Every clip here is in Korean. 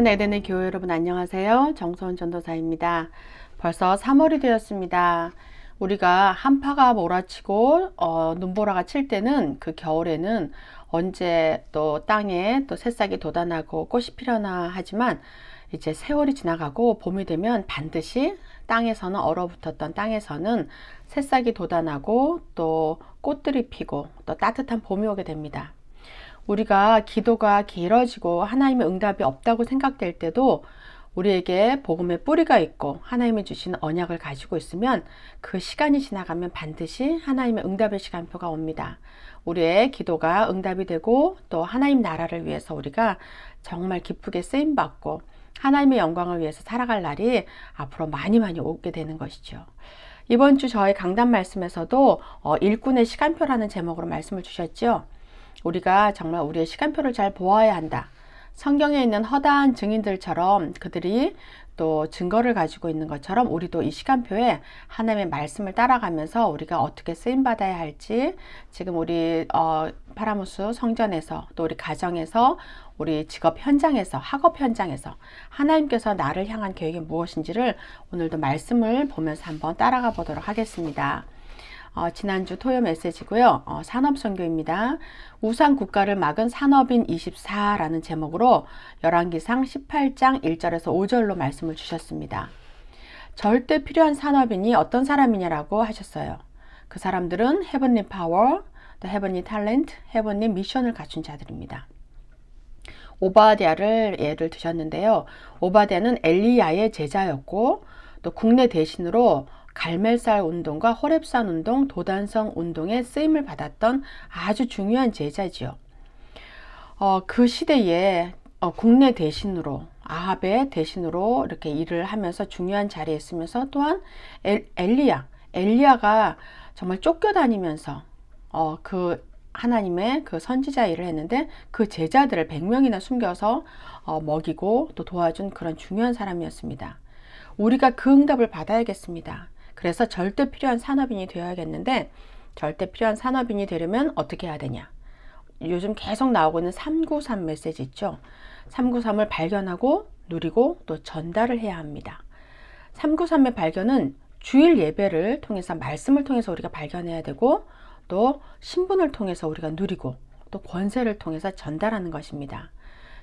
사랑하는 에덴의 교회 여러분 안녕하세요. 정서원 전도사입니다. 벌써 3월이 되었습니다. 우리가 한파가 몰아치고 어, 눈보라가 칠 때는 그 겨울에는 언제 또 땅에 또 새싹이 돋아나고 꽃이 피려나 하지만 이제 세월이 지나가고 봄이 되면 반드시 땅에서는 얼어붙었던 땅에서는 새싹이 돋아나고 또 꽃들이 피고 또 따뜻한 봄이 오게 됩니다. 우리가 기도가 길어지고 하나님의 응답이 없다고 생각될 때도 우리에게 복음의 뿌리가 있고 하나님이 주신 언약을 가지고 있으면 그 시간이 지나가면 반드시 하나님의 응답의 시간표가 옵니다. 우리의 기도가 응답이 되고 또 하나님 나라를 위해서 우리가 정말 기쁘게 쓰임 받고 하나님의 영광을 위해서 살아갈 날이 앞으로 많이 많이 오게 되는 것이죠. 이번 주 저의 강단 말씀에서도 어, 일꾼의 시간표라는 제목으로 말씀을 주셨죠. 우리가 정말 우리의 시간표를 잘 보아야 한다. 성경에 있는 허다한 증인들처럼 그들이 또 증거를 가지고 있는 것처럼 우리도 이 시간표에 하나님의 말씀을 따라가면서 우리가 어떻게 쓰임 받아야 할지 지금 우리 어, 파라모스 성전에서 또 우리 가정에서 우리 직업 현장에서 학업 현장에서 하나님께서 나를 향한 계획이 무엇인지를 오늘도 말씀을 보면서 한번 따라가 보도록 하겠습니다. 어, 지난주 토요 메시지고요. 어, 산업선교입니다. 우상 국가를 막은 산업인 24라는 제목으로 열왕기상 18장 1절에서 5절로 말씀을 주셨습니다. 절대 필요한 산업인이 어떤 사람이냐라고 하셨어요. 그 사람들은 헤븐리 파워, 헤븐리 탤런트, 헤븐리 미션을 갖춘 자들입니다. 오바디아를 예를 드셨는데요. 오바디아는 엘리야의 제자였고 또 국내 대신으로 갈멜살 운동과 허랩산 운동, 도단성 운동에 쓰임을 받았던 아주 중요한 제자지요. 어, 그 시대에 어, 국내 대신으로 아합의 대신으로 이렇게 일을 하면서 중요한 자리에 있으면서 또한 엘, 엘리야, 엘리야가 정말 쫓겨다니면서 어, 그 하나님의 그 선지자 일을 했는데 그 제자들을 100명이나 숨겨서 어, 먹이고 또 도와준 그런 중요한 사람이었습니다. 우리가 그 응답을 받아야겠습니다. 그래서 절대 필요한 산업인이 되어야겠는데 절대 필요한 산업인이 되려면 어떻게 해야 되냐? 요즘 계속 나오고 있는 393 메시지 있죠? 393을 발견하고 누리고 또 전달을 해야 합니다. 393의 발견은 주일 예배를 통해서 말씀을 통해서 우리가 발견해야 되고 또 신분을 통해서 우리가 누리고 또 권세를 통해서 전달하는 것입니다.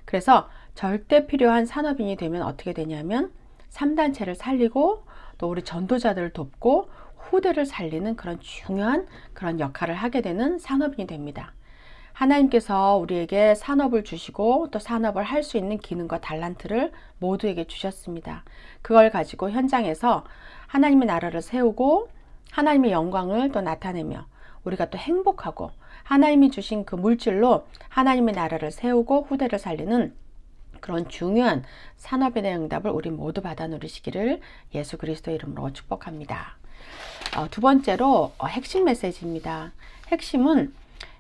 그래서 절대 필요한 산업인이 되면 어떻게 되냐면 3단체를 살리고 또 우리 전도자들을 돕고 후대를 살리는 그런 중요한 그런 역할을 하게 되는 산업인이 됩니다. 하나님께서 우리에게 산업을 주시고 또 산업을 할 수 있는 기능과 달란트를 모두에게 주셨습니다. 그걸 가지고 현장에서 하나님의 나라를 세우고 하나님의 영광을 또 나타내며 우리가 또 행복하고 하나님이 주신 그 물질로 하나님의 나라를 세우고 후대를 살리는 그런 중요한 산업에 대한 응답을 우리 모두 받아 누리시기를 예수 그리스도 이름으로 축복합니다. 어, 두 번째로 어, 핵심 메시지입니다. 핵심은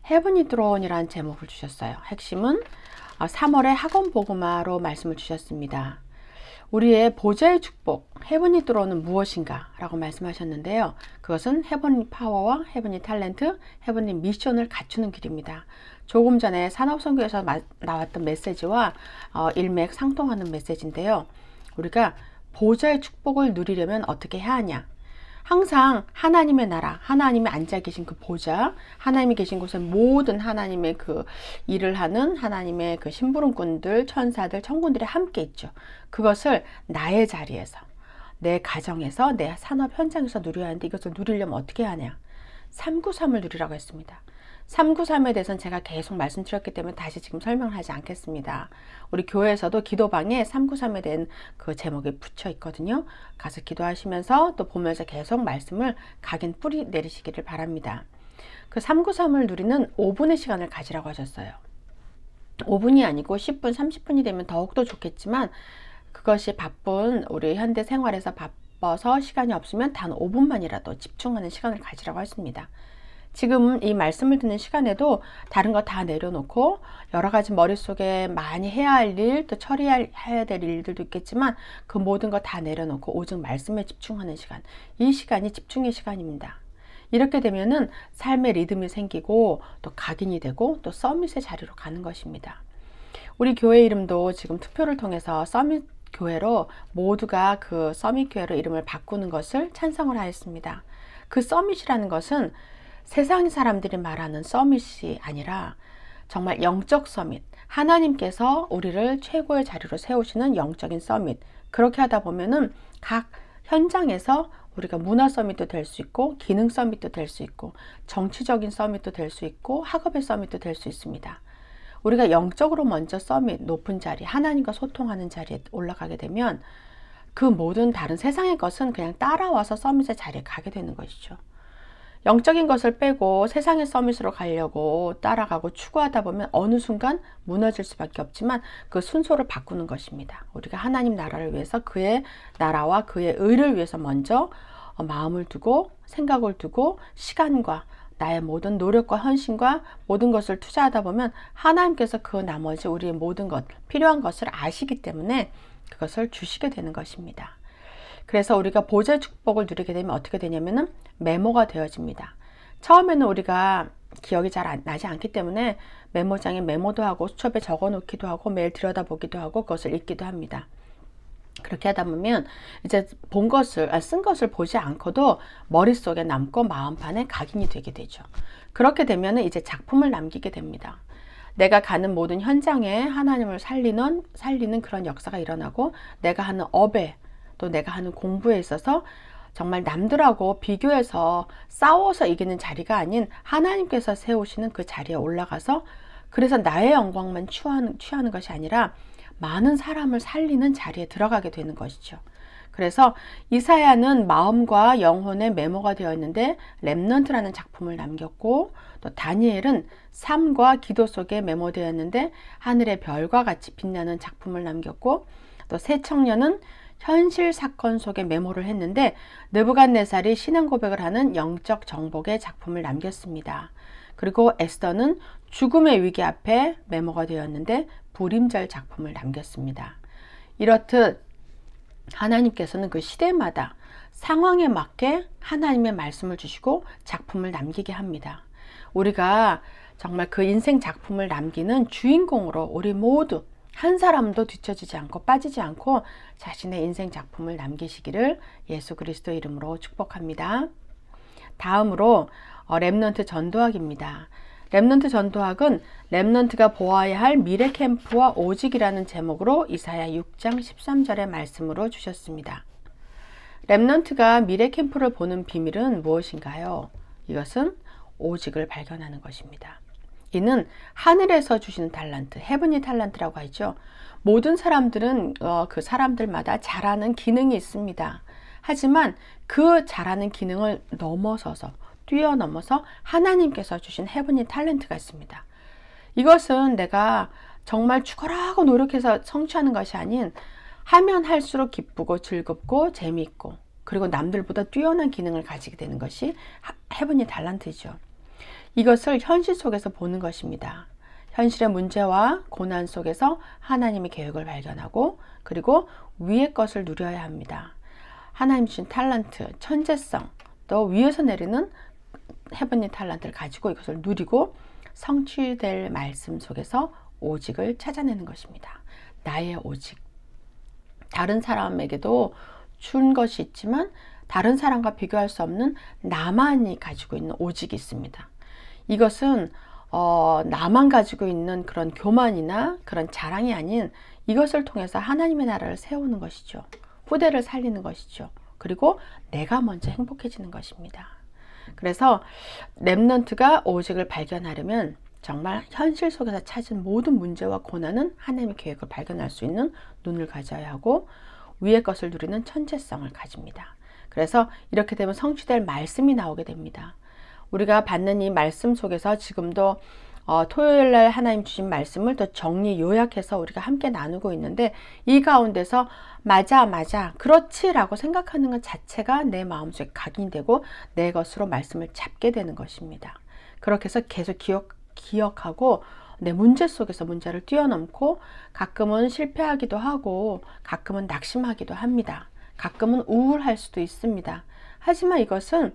헤븐이 드론이라는 제목을 주셨어요. 핵심은 3월에 어, 학원 보고마로 말씀을 주셨습니다. 우리의 보좌의 축복, 헤븐이 들어오는 무엇인가 라고 말씀하셨는데요. 그것은 헤븐이 파워와 헤븐이 탤런트, 헤븐이 미션을 갖추는 길입니다. 조금 전에 산업선교에서 나왔던 메시지와 어, 일맥상통하는 메시지인데요. 우리가 보좌의 축복을 누리려면 어떻게 해야 하냐 항상 하나님의 나라, 하나님의 앉아 계신 그 보좌, 하나님이 계신 곳에 모든 하나님의 그 일을 하는 하나님의 그 심부름꾼들, 천사들, 천군들이 함께 있죠. 그것을 나의 자리에서, 내 가정에서, 내 산업 현장에서 누려야 하는데 이것을 누리려면 어떻게 하냐? 393을 누리라고 했습니다. 393에 대해서는 제가 계속 말씀드렸기 때문에 다시 지금 설명을 하지 않겠습니다. 우리 교회에서도 기도방에 393에 대한 그 제목이 붙여 있거든요. 가서 기도하시면서 또 보면서 계속 말씀을 각인 뿌리 내리시기를 바랍니다. 그 393을 누리는 5분의 시간을 가지라고 하셨어요. 5분이 아니고 10분, 30분이 되면 더욱더 좋겠지만 그것이 바쁜 우리 현대 생활에서 바빠서 시간이 없으면 단 5분만이라도 집중하는 시간을 가지라고 했습니다. 지금 이 말씀을 듣는 시간에도 다른 거 다 내려놓고 여러 가지 머릿속에 많이 해야 할 일, 또 처리해야 될 일들도 있겠지만 그 모든 거 다 내려놓고 오직 말씀에 집중하는 시간. 이 시간이 집중의 시간입니다. 이렇게 되면은 삶의 리듬이 생기고 또 각인이 되고 또 서밋의 자리로 가는 것입니다. 우리 교회 이름도 지금 투표를 통해서 서밋 교회로 모두가 그 서밋 교회로 이름을 바꾸는 것을 찬성을 하였습니다. 그 서밋이라는 것은 세상 사람들이 말하는 서밋이 아니라 정말 영적 서밋, 하나님께서 우리를 최고의 자리로 세우시는 영적인 서밋. 그렇게 하다 보면은 각 현장에서 우리가 문화 서밋도 될 수 있고, 기능 서밋도 될 수 있고, 정치적인 서밋도 될 수 있고, 학업의 서밋도 될 수 있습니다. 우리가 영적으로 먼저 서밋, 높은 자리, 하나님과 소통하는 자리에 올라가게 되면 그 모든 다른 세상의 것은 그냥 따라와서 서밋의 자리에 가게 되는 것이죠. 영적인 것을 빼고 세상의 서밋으로 가려고 따라가고 추구하다 보면 어느 순간 무너질 수밖에 없지만 그 순서를 바꾸는 것입니다. 우리가 하나님 나라를 위해서 그의 나라와 그의 의를 위해서 먼저 어, 마음을 두고 생각을 두고 시간과 나의 모든 노력과 헌신과 모든 것을 투자하다 보면 하나님께서 그 나머지 우리의 모든 것 필요한 것을 아시기 때문에 그것을 주시게 되는 것입니다. 그래서 우리가 보좌 축복을 누리게 되면 어떻게 되냐면은 메모가 되어집니다. 처음에는 우리가 기억이 잘 나지 않기 때문에 메모장에 메모도 하고 수첩에 적어 놓기도 하고 매일 들여다보기도 하고 그것을 읽기도 합니다. 그렇게 하다 보면 이제 본 것을 아, 쓴 것을 보지 않고도 머릿속에 남고 마음판에 각인이 되게 되죠. 그렇게 되면 은 이제 작품을 남기게 됩니다. 내가 가는 모든 현장에 하나님을 살리는 살리는 그런 역사가 일어나고 내가 하는 업에 또 내가 하는 공부에 있어서 정말 남들하고 비교해서 싸워서 이기는 자리가 아닌 하나님께서 세우시는 그 자리에 올라가서 그래서 나의 영광만 취하는, 취하는 것이 아니라 많은 사람을 살리는 자리에 들어가게 되는 것이죠. 그래서 이사야는 마음과 영혼의 메모가 되어 있는데 랩넌트라는 작품을 남겼고 또 다니엘은 삶과 기도 속에 메모되었는데 하늘의 별과 같이 빛나는 작품을 남겼고 또 새 청년은 현실 사건 속에 메모를 했는데 느부갓네살이 신앙 고백을 하는 영적 정복의 작품을 남겼습니다. 그리고 에스더는 죽음의 위기 앞에 메모가 되었는데 불임절 작품을 남겼습니다. 이렇듯 하나님께서는 그 시대마다 상황에 맞게 하나님의 말씀을 주시고 작품을 남기게 합니다. 우리가 정말 그 인생 작품을 남기는 주인공으로 우리 모두 한 사람도 뒤처지지 않고 빠지지 않고 자신의 인생 작품을 남기시기를 예수 그리스도 이름으로 축복합니다. 다음으로 어, 렘넌트 전도학입니다. 렘넌트 전도학은 렘넌트가 보아야 할 미래 캠프와 오직이라는 제목으로 이사야 6장 13절의 말씀으로 주셨습니다. 렘넌트가 미래 캠프를 보는 비밀은 무엇인가요? 이것은 오직을 발견하는 것입니다. 이는 하늘에서 주시는 달란트, 헤븐이 달란트라고 하죠. 모든 사람들은 어, 그 사람들마다 잘하는 기능이 있습니다. 하지만 그 잘하는 기능을 넘어서서 뛰어넘어서 하나님께서 주신 헤븐이 탤런트가 있습니다. 이것은 내가 정말 죽어라고 노력해서 성취하는 것이 아닌 하면 할수록 기쁘고 즐겁고 재미있고 그리고 남들보다 뛰어난 기능을 가지게 되는 것이 헤븐이 달란트죠. 이것을 현실 속에서 보는 것입니다. 현실의 문제와 고난 속에서 하나님의 계획을 발견하고 그리고 위의 것을 누려야 합니다. 하나님 주신 탈란트, 천재성, 또 위에서 내리는 헤븐리 탈란트를 가지고 이것을 누리고 성취될 말씀 속에서 오직을 찾아내는 것입니다. 나의 오직. 다른 사람에게도 준 것이 있지만 다른 사람과 비교할 수 없는 나만이 가지고 있는 오직이 있습니다. 이것은 어, 나만 가지고 있는 그런 교만이나 그런 자랑이 아닌 이것을 통해서 하나님의 나라를 세우는 것이죠. 후대를 살리는 것이죠. 그리고 내가 먼저 행복해지는 것입니다. 그래서 랩넌트가 오직을 발견하려면 정말 현실 속에서 찾은 모든 문제와 고난은 하나님의 계획을 발견할 수 있는 눈을 가져야 하고 위의 것을 누리는 천재성을 가집니다. 그래서 이렇게 되면 성취될 말씀이 나오게 됩니다. 우리가 받는 이 말씀 속에서 지금도 어, 토요일 날 하나님 주신 말씀을 더 정리 요약해서 우리가 함께 나누고 있는데 이 가운데서 맞아 맞아 그렇지라고 생각하는 것 자체가 내 마음속에 각인되고 내 것으로 말씀을 잡게 되는 것입니다. 그렇게 해서 계속 기억 기억하고 내 문제 속에서 문제를 뛰어넘고 가끔은 실패하기도 하고 가끔은 낙심하기도 합니다. 가끔은 우울할 수도 있습니다. 하지만 이것은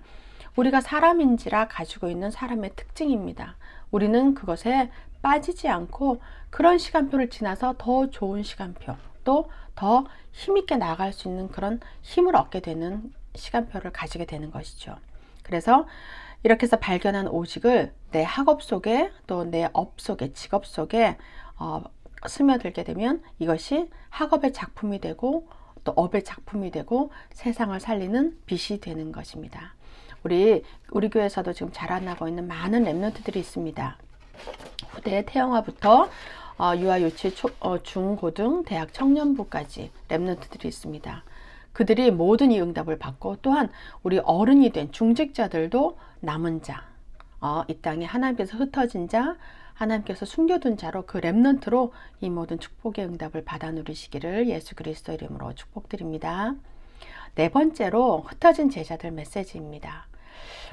우리가 사람인지라 가지고 있는 사람의 특징입니다. 우리는 그것에 빠지지 않고 그런 시간표를 지나서 더 좋은 시간표 또 더 힘있게 나아갈 수 있는 그런 힘을 얻게 되는 시간표를 가지게 되는 것이죠. 그래서 이렇게 해서 발견한 오직을 내 학업 속에 또 내 업 속에 직업 속에 어, 스며들게 되면 이것이 학업의 작품이 되고 또 업의 작품이 되고 세상을 살리는 빛이 되는 것입니다. 우리 우리 교회에서도 지금 자라나고 있는 많은 랩런트들이 있습니다. 후대 태영화부터 어, 유아유치 초, 어, 중고등 대학 청년부까지 랩런트들이 있습니다. 그들이 모든 이 응답을 받고 또한 우리 어른이 된 중직자들도 남은 자, 어, 이 땅에 하나님께서 흩어진 자, 하나님께서 숨겨둔 자로 그 랩런트로 이 모든 축복의 응답을 받아 누리시기를 예수 그리스도 이름으로 축복드립니다. 네 번째로 흩어진 제자들 메시지입니다.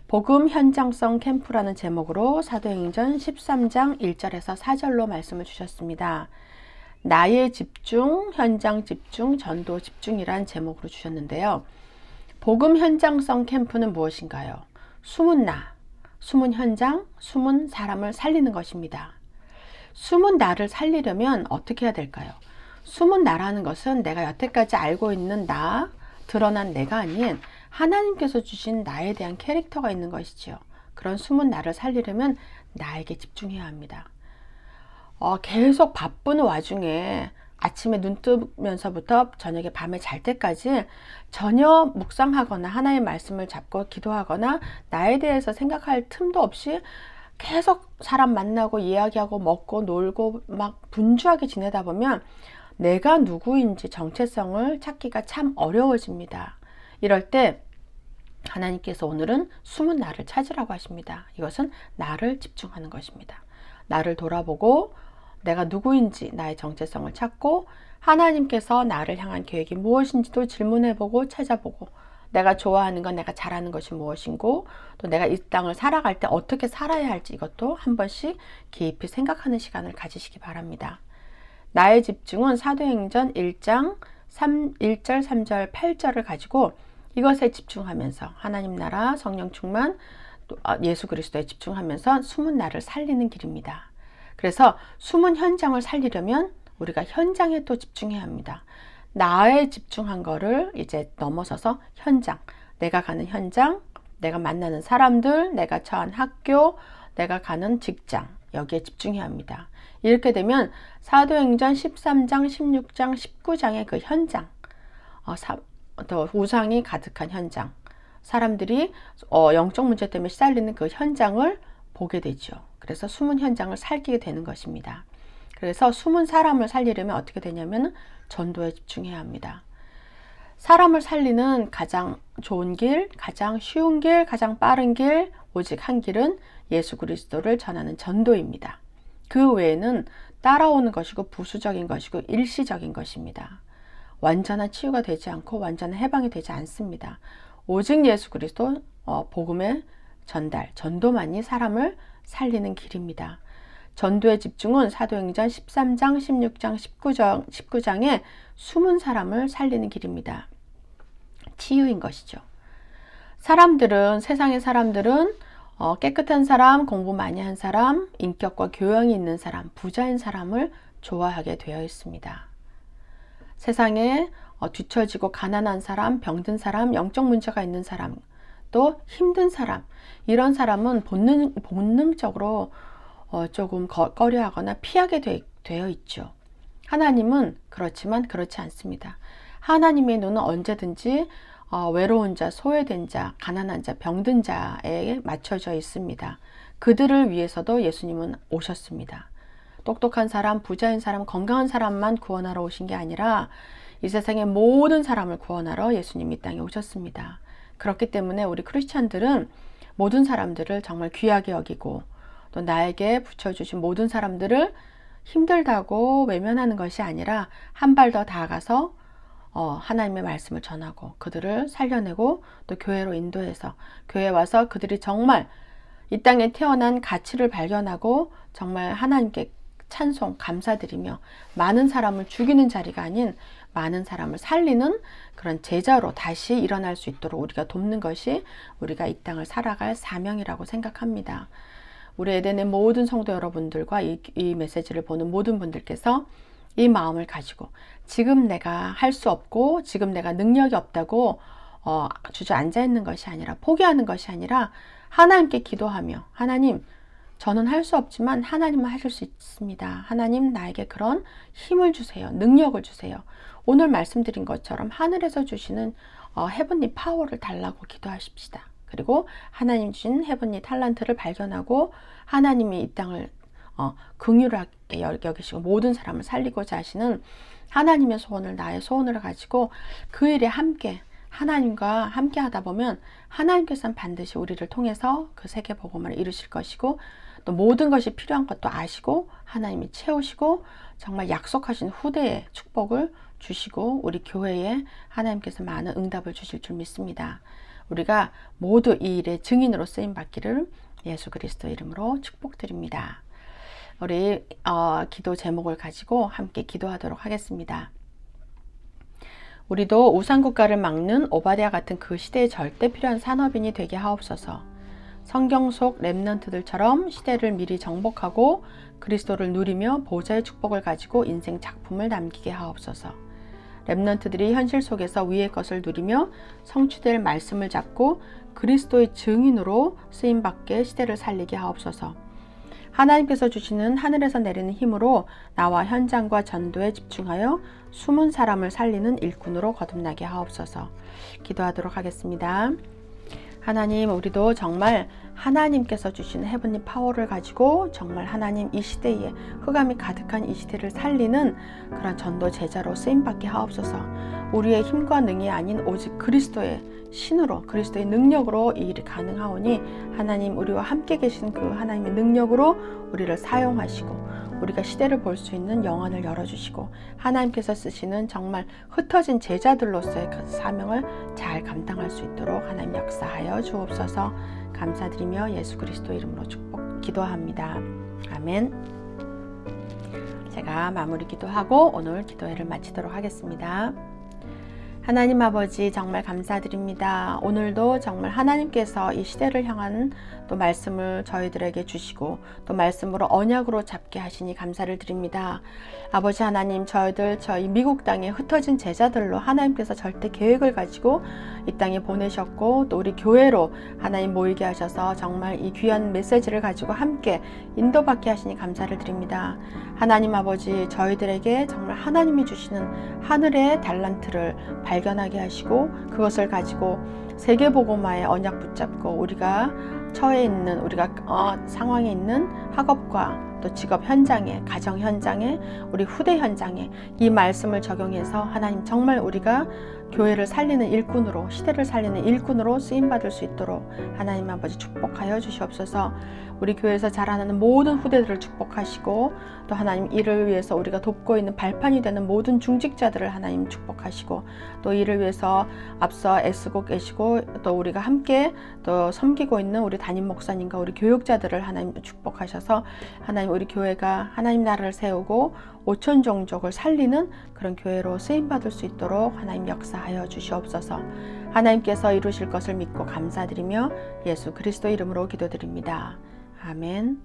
복음 현장성 캠프라는 제목으로 사도행전 13장 1절에서 4절로 말씀을 주셨습니다. 나의 집중, 현장 집중, 전도 집중이란 제목으로 주셨는데요. 복음 현장성 캠프는 무엇인가요? 숨은 나, 숨은 현장, 숨은 사람을 살리는 것입니다. 숨은 나를 살리려면 어떻게 해야 될까요? 숨은 나라는 것은 내가 여태까지 알고 있는 나, 드러난 내가 아닌 하나님께서 주신 나에 대한 캐릭터가 있는 것이지요. 그런 숨은 나를 살리려면 나에게 집중해야 합니다. 어, 계속 바쁜 와중에 아침에 눈 뜨면서부터 저녁에 밤에 잘 때까지 전혀 묵상하거나 하나의 말씀을 잡고 기도하거나 나에 대해서 생각할 틈도 없이 계속 사람 만나고 이야기하고 먹고 놀고 막 분주하게 지내다 보면 내가 누구인지 정체성을 찾기가 참 어려워집니다. 이럴 때 하나님께서 오늘은 숨은 나를 찾으라고 하십니다. 이것은 나를 집중하는 것입니다. 나를 돌아보고 내가 누구인지 나의 정체성을 찾고 하나님께서 나를 향한 계획이 무엇인지도 질문해보고 찾아보고 내가 좋아하는 건 내가 잘하는 것이 무엇이고 또 내가 이 땅을 살아갈 때 어떻게 살아야 할지 이것도 한 번씩 깊이 생각하는 시간을 가지시기 바랍니다. 나의 집중은 사도행전 1장 3, 1절, 3절, 8절을 가지고 이것에 집중하면서 하나님 나라 성령 충만 아, 예수 그리스도에 집중하면서 숨은 나를 살리는 길입니다. 그래서 숨은 현장을 살리려면 우리가 현장에 또 집중해야 합니다. 나에 집중한 거를 이제 넘어서서 현장, 내가 가는 현장, 내가 만나는 사람들, 내가 처한 학교, 내가 가는 직장, 여기에 집중해야 합니다. 이렇게 되면 사도행전 13장, 16장, 19장의 그 현장, 어, 사, 더 우상이 가득한 현장 사람들이 어, 영적 문제 때문에 시달리는 그 현장을 보게 되죠. 그래서 숨은 현장을 살게 되는 것입니다. 그래서 숨은 사람을 살리려면 어떻게 되냐면 전도에 집중해야 합니다. 사람을 살리는 가장 좋은 길, 가장 쉬운 길, 가장 빠른 길, 오직 한 길은 예수 그리스도를 전하는 전도입니다. 그 외에는 따라오는 것이고 부수적인 것이고 일시적인 것입니다. 완전한 치유가 되지 않고 완전한 해방이 되지 않습니다. 오직 예수 그리스도 어, 복음의 전달, 전도만이 사람을 살리는 길입니다. 전도의 집중은 사도행전 13장, 16장, 19장, 19장의 숨은 사람을 살리는 길입니다. 치유인 것이죠. 사람들은 세상의 사람들은 어, 깨끗한 사람, 공부 많이 한 사람, 인격과 교양이 있는 사람, 부자인 사람을 좋아하게 되어 있습니다. 세상에 어, 뒤처지고 가난한 사람, 병든 사람, 영적 문제가 있는 사람, 또 힘든 사람 이런 사람은 본능, 본능적으로 어, 조금 꺼려하거나 피하게 되, 되어 있죠. 하나님은 그렇지만 그렇지 않습니다. 하나님의 눈은 언제든지 어, 외로운 자, 소외된 자, 가난한 자, 병든 자에 맞춰져 있습니다. 그들을 위해서도 예수님은 오셨습니다. 똑똑한 사람, 부자인 사람, 건강한 사람만 구원하러 오신 게 아니라 이 세상의 모든 사람을 구원하러 예수님 이 땅에 오셨습니다. 그렇기 때문에 우리 크리스찬들은 모든 사람들을 정말 귀하게 여기고 또 나에게 붙여주신 모든 사람들을 힘들다고 외면하는 것이 아니라 한 발 더 다가가서 어, 하나님의 말씀을 전하고 그들을 살려내고 또 교회로 인도해서 교회 에 와서 그들이 정말 이 땅에 태어난 가치를 발견하고 정말 하나님께 찬송, 감사드리며 많은 사람을 죽이는 자리가 아닌 많은 사람을 살리는 그런 제자로 다시 일어날 수 있도록 우리가 돕는 것이 우리가 이 땅을 살아갈 사명이라고 생각합니다. 우리 에덴의 모든 성도 여러분들과 이, 이 메시지를 보는 모든 분들께서 이 마음을 가지고 지금 내가 할 수 없고 지금 내가 능력이 없다고 어, 주저앉아 있는 것이 아니라 포기하는 것이 아니라 하나님께 기도하며 하나님 저는 할 수 없지만 하나님은 하실 수 있습니다. 하나님 나에게 그런 힘을 주세요. 능력을 주세요. 오늘 말씀드린 것처럼 하늘에서 주시는 어, 헤븐리 파워를 달라고 기도하십시다. 그리고 하나님 주신 헤븐리 탈란트를 발견하고 하나님이 이 땅을 어, 긍휼하게 여기시고 모든 사람을 살리고자 하시는 하나님의 소원을 나의 소원을 가지고 그 일에 함께 하나님과 함께 하다 보면 하나님께서는 반드시 우리를 통해서 그 세계 복음을 이루실 것이고 또 모든 것이 필요한 것도 아시고 하나님이 채우시고 정말 약속하신 후대에 축복을 주시고 우리 교회에 하나님께서 많은 응답을 주실 줄 믿습니다. 우리가 모두 이 일의 증인으로 쓰임 받기를 예수 그리스도 이름으로 축복드립니다. 우리 어, 기도 제목을 가지고 함께 기도하도록 하겠습니다. 우리도 우상 국가를 막는 오바댜 같은 그 시대에 절대 필요한 산업인이 되게 하옵소서. 성경 속렘넌트들처럼 시대를 미리 정복하고 그리스도를 누리며 보좌의 축복을 가지고 인생 작품을 남기게 하옵소서. 랩넌트들이 현실 속에서 위의 것을 누리며 성취될 말씀을 잡고 그리스도의 증인으로 쓰임받게 시대를 살리게 하옵소서. 하나님께서 주시는 하늘에서 내리는 힘으로 나와 현장과 전도에 집중하여 숨은 사람을 살리는 일꾼으로 거듭나게 하옵소서. 기도하도록 하겠습니다. 하나님 우리도 정말 하나님께서 주신 헤븐님 파워를 가지고 정말 하나님 이 시대에 흑암이 가득한 이 시대를 살리는 그런 전도 제자로 쓰임받게 하옵소서 우리의 힘과 능이 아닌 오직 그리스도의 신으로 그리스도의 능력으로 이 일이 가능하오니 하나님 우리와 함께 계신 그 하나님의 능력으로 우리를 사용하시고 우리가 시대를 볼 수 있는 영안을 열어주시고 하나님께서 쓰시는 정말 흩어진 제자들로서의 그 사명을 잘 감당할 수 있도록 하나님 역사하여 주옵소서 감사드리며 예수 그리스도 이름으로 축복 기도합니다. 아멘 제가 마무리 기도하고 오늘 기도회를 마치도록 하겠습니다. 하나님 아버지 정말 감사드립니다. 오늘도 정말 하나님께서 이 시대를 향한 또 말씀을 저희들에게 주시고 또 말씀으로 언약으로 잡게 하시니 감사를 드립니다. 아버지 하나님 저희들 저희 미국 땅에 흩어진 제자들로 하나님께서 절대 계획을 가지고 이 땅에 보내셨고 또 우리 교회로 하나님 모이게 하셔서 정말 이 귀한 메시지를 가지고 함께 인도받게 하시니 감사를 드립니다. 하나님 아버지 저희들에게 정말 하나님이 주시는 하늘의 달란트를 발견하게 하시고 그것을 가지고 세계보고마의 언약 붙잡고 우리가 처해 있는 우리가 어, 상황에 있는 학업과 또 직업 현장에, 가정 현장에, 우리 후대 현장에 이 말씀을 적용해서 하나님 정말 우리가 교회를 살리는 일꾼으로, 시대를 살리는 일꾼으로 쓰임받을 수 있도록 하나님 아버지 축복하여 주시옵소서 우리 교회에서 자라나는 모든 후대들을 축복하시고 또 하나님 이를 위해서 우리가 돕고 있는 발판이 되는 모든 중직자들을 하나님 축복하시고 또 이를 위해서 앞서 애쓰고 계시고 또 우리가 함께 또 섬기고 있는 우리 담임 목사님과 우리 교육자들을 하나님 축복하셔서 하나님 우리 교회가 하나님 나라를 세우고 오천 종족을 살리는 그런 교회로 쓰임받을 수 있도록 하나님 역사하여 주시옵소서 하나님께서 이루실 것을 믿고 감사드리며 예수 그리스도 이름으로 기도드립니다. 아멘